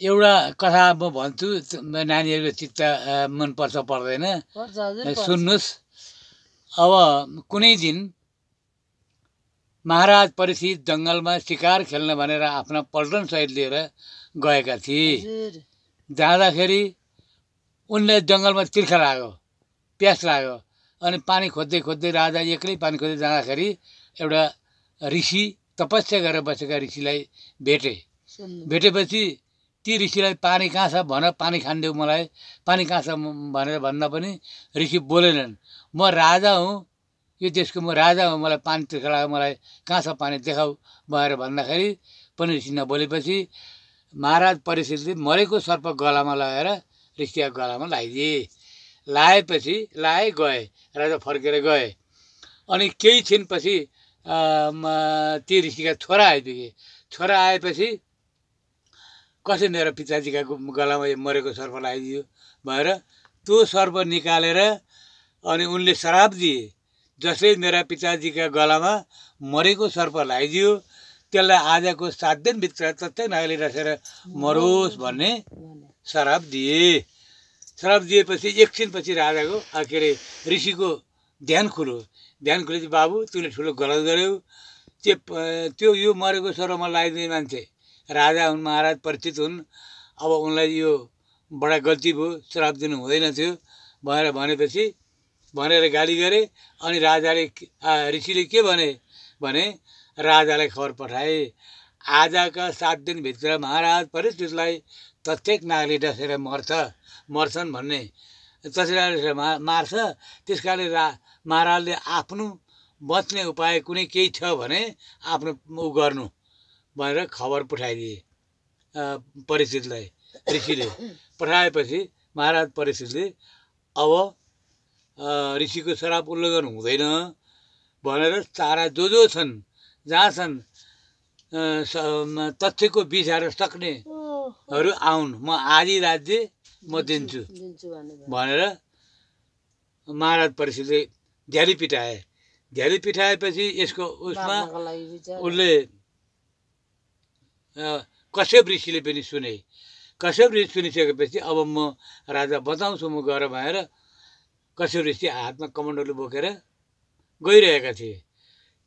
एउटा कथा म भन्छु नानीहरूको चित्त मनपर्छ पर्दैन सुन्नुहोस् अब कुनै दिन महाराज परिषित जङ्गलमा सिकार खेल्न भनेर आफ्ना पल्टन सहित लिएर गएका थिए जाँदाखेरि उनले जङ्गलमा तिर्खा लाग्यो प्यास लाग्यो अनि पानी खोज्दै खोज्दै राजा एक्लै पानी खोज्दै जाँदाखेरि एउटा ऋषि तपस्या गरेर बसेका ऋषिलाई भेटे भेटेपछि ती ऋषिलाई पानी कहाँ छ भनेर पानी खानिदेऊ मलाई पानी कहाँ छ भनेर भन्दा पनि ऋषि बोलेनन् म राजा हुँ यो देशको म राजा हुँ मलाई पानी तिर्खा मलाई कहाँ छ पानी देखाऊ भनेर भन्दाखेरि पनि ऋषि नबोलेपछि महाराज परिषदले मरेको सर्प गलामा लगाएर ऋषिका गलामा लगाइदिए लाएपछि लाए गए राजा फर्केर गए अनि केही छिनपछि ती ऋषिका छोरा आइपुगे छोरा आएपछि कसले मेरो पिताजीका गलामा मरेको सर्प लगाइदियो भनेर त्यो सर्प निकालेर अनि उनले श्राप दिए जसले मेरा पिताजीका गलामा मरेको सर्प लगाइदियो त्यसलाई आजको सात दिनभित्र तत्तै नागले रसेर मरोस् भन्ने श्राप दिए श्राप दिएपछि एकछिनपछि राजाको के अरे ऋषिको ध्यान खुल्यो ध्यान खुलेपछि बाबु तिमीले ठुलो गलत गऱ्यौ त्यो त्यो यो मरेको सर्प मलाई लगाइदिने मान्छे राजा हुन् महाराज परिचित हुन् अब उनलाई यो बडा गल्ती भयो श्राप दिनु हुँदैन थियो भनेर भनेपछि भनेर गाली गरे अनि राजाले ऋषिले के भने भने राजालाई खबर पठाए आजका सात दिनभित्र महाराज परिचितलाई प्रत्येक नागरिक डसेर मर्छ मर्छन् भन्ने तसेर मा मार्छ त्यस कारणले रा महाराजले आफ्नो बच्ने उपाय कुनै केही छ भने आफ्नो ऊ गर्नु भनेर खबर पठाइदिए परिचितलाई ऋषिले पठाएपछि महाराज परिचितले अब ऋषिको श्राप उल्लङ्घन हुँदैन भनेर तारा जो जो छन् जहाँ छन् तथ्यको बिछाएर सक्नेहरू आउन् म आधी राज्य म दिन्छु भनेर महाराज परिषदले झ्याली पिठाए झ्याली पिठाएपछि यसको उसमा उसले कश्यप ऋषिले पनि सुने कश्यप ऋषि सुनिसकेपछि अब म राजा बताउँछु म गएर भएर कश्यप ऋषि हातमा कमण्डलु बोकेर गइरहेका थिए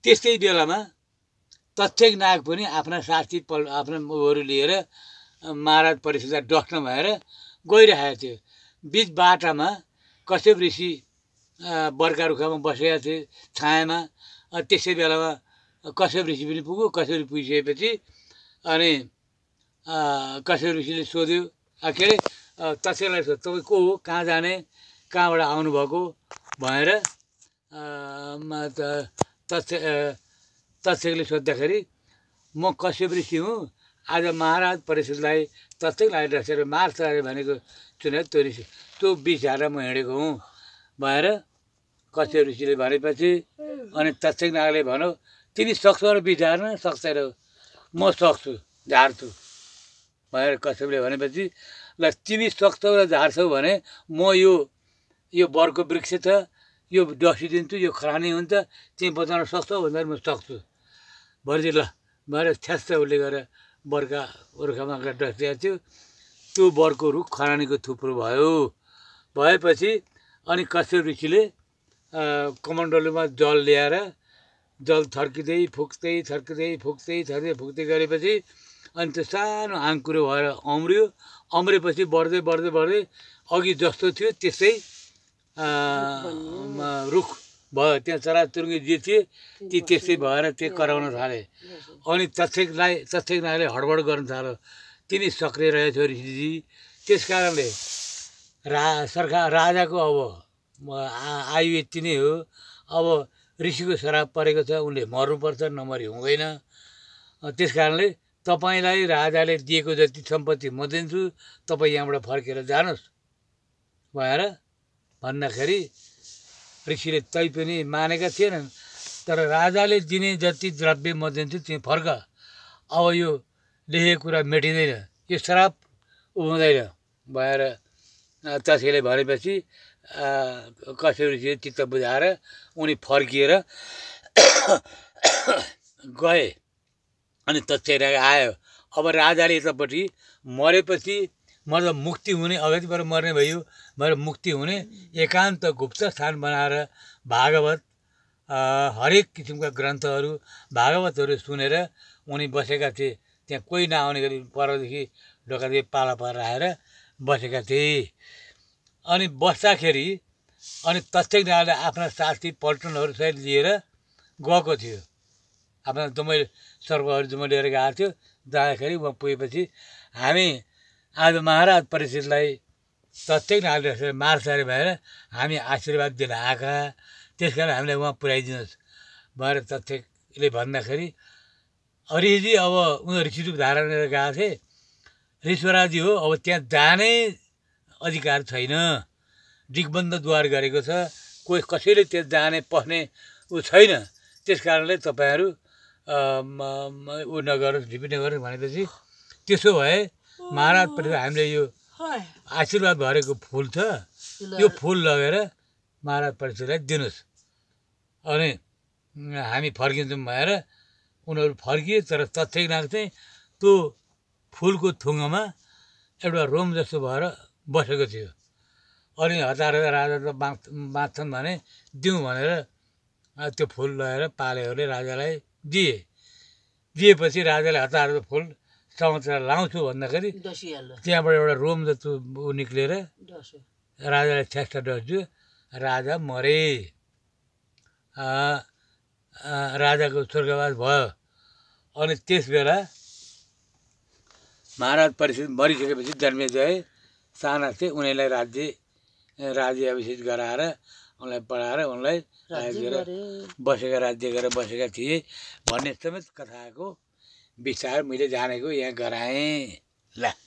त्यस्तै बेलामा तथ्य नाग पनि आफ्ना साथी पल आफ्ना उहरू लिएर महाराज परिषदलाई डस्न भएर गइरहेको थियो बिच बाटामा कश्यप ऋषि बर्खा रुखामा बसेका थिए छायामा त्यसै बेलामा कश्यप ऋषि पनि पुग्यो कश्यप पुगिसकेपछि अनि कश्यप ऋषिले सोध्यो के अरे तक्षकलाई सोध्यो तपाईँ को हो कहाँ जाने कहाँबाट आउनुभएको भनेर तक्ष तक्षकले सोद्धाखेरि म कश्यप ऋषि हुँ आज महाराज परिषदलाई तक्षक लागिरहेको मार्छ अरे भनेको चुने त्यो ऋषि त्यो बिस हारेर म हिँडेको हुँ भनेर कश्यप ऋषिले भनेपछि अनि तक्षक नागले भनौँ तिमी सक्छौ र बिस हार्न र म सक्छु झार्छु भनेर कश्यपले भनेपछि ल तिमी सक्छौ र झार्छौ भने म यो यो बरको वृक्ष छ यो दिन्छु यो खरानी हुन्छ तिमी बचाउन सक्छौ भनेर म सक्छु भरे ल भएर छ्यास्छ उसले गएर बर्खा बर्खामा गएर दिएको थियो त्यो बर्को रुख खरानीको थुप्रो भयो भएपछि अनि कसै ऋषिले कमण्डलुमा जल ल्याएर जल थर्किँदै फुक्दै थर्किँदै फुक्दै थर्किँदै फुक्दै गरेपछि अनि त्यो सानो आङ्कुरो भएर अम्रियो अम्रेपछि बढ्दै बढ्दै बढ्दै अघि जस्तो थियो त्यस्तै रुख भयो त्यहाँ चराचुरुङ्गी जे थिए ती त्यस्तै भएर त्यो कराउन थाले अनि तक्षकलाई तक्षकनाले हडबड गर्न थाल्यो तिनी सक्रिय रहेछ ऋषिजी त्यस कारणले रा सरकार राजाको अब आयु यति नै हो अब ऋषिको श्राप परेको छ उनले मर्नुपर्छ नमरी हुँदैन त्यस कारणले तपाईँलाई राजाले दिएको जति सम्पत्ति म दिन्छु तपाईँ यहाँबाट फर्केर जानुहोस् भनेर भन्दाखेरि ऋषिले तै पनि मानेका थिएनन् तर राजाले दिने जति द्रव्य म दिन्छु त्यो फर्क अब यो लेखेको कुरा मेटिँदैन यो श्राप हुँदैन भएर त्यसैले भनेपछि कसरी चित्त बुझाएर उनी फर्किएर गए अनि तक्षरा आयो अब राजाले यतापट्टि मरेपछि मतलब मुक्ति हुने अगाडिबाट मर्ने भयो भएर मुक्ति हुने एकान्त गुप्त स्थान बनाएर भागवत हरेक किसिमका ग्रन्थहरू भागवतहरू सुनेर उनी बसेका थिए त्यहाँ कोही नआउने गरी परदेखि ढोकादेखि पाला पार आएर बसेका थिए अनि बस्दाखेरि अनि प्रत्येक जनाले आफ्ना साथी पल्टनहरू सहित लिएर गएको थियो आफ्ना दुमै सर्वहरू दुमै लिएर गएको थियो जाँदाखेरि उहाँ पुगेपछि हामी आज महाराज परिषदलाई प्रत्येक नागरिकले मार्सारी भएर हामी आशीर्वाद दिन आएका त्यस कारण हामीलाई उहाँ पुऱ्याइदिनुहोस् भनेर तथ्यले भन्दाखेरि हरिजी अब उनीहरू सिधु धारा लिएर गएको थिएँ रिश्वराजी हो अब त्यहाँ जानै अधिकार छैन द्वार गरेको छ कोही कसैले त्यस जाने पस्ने ऊ छैन त्यस कारणले तपाईँहरू ऊ नगरोस् ढिपी नगरोस् भनेपछि त्यसो भए महाराज हामीले यो आशीर्वाद भरेको फुल छ यो फुल लगेर महाराज प्रतिलाई दिनुहोस् अनि हामी फर्किन्छौँ भनेर उनीहरू फर्किए तर तथ्य चाहिँ त्यो फुलको थुङ्गोमा एउटा रोम जस्तो भएर बसेको थियो अनि हतार राजा त बाँच बाँच्छन् भने दिउँ भनेर त्यो फुल लगेर पालेहरूले राजालाई दिए दिएपछि राजाले हतार फुल चमचरा लाउँछु भन्दाखेरि त्यहाँबाट एउटा रोम जस्तो ऊ निक्लेर राजालाई ठ्याक्सा डस्यो राजा मरे राजाको स्वर्गवास भयो अनि त्यस बेला महाराज परिस्थिति मरिसकेपछि जन्मेजय साना चाहिँ उनीहरूलाई राज्य राज्य अभिषेक गराएर उनलाई पढाएर उनलाई बसेका राज्य गरेर बसेका थिए भन्ने समेत कथाको विचार मैले जानेको यहाँ गराएँ ल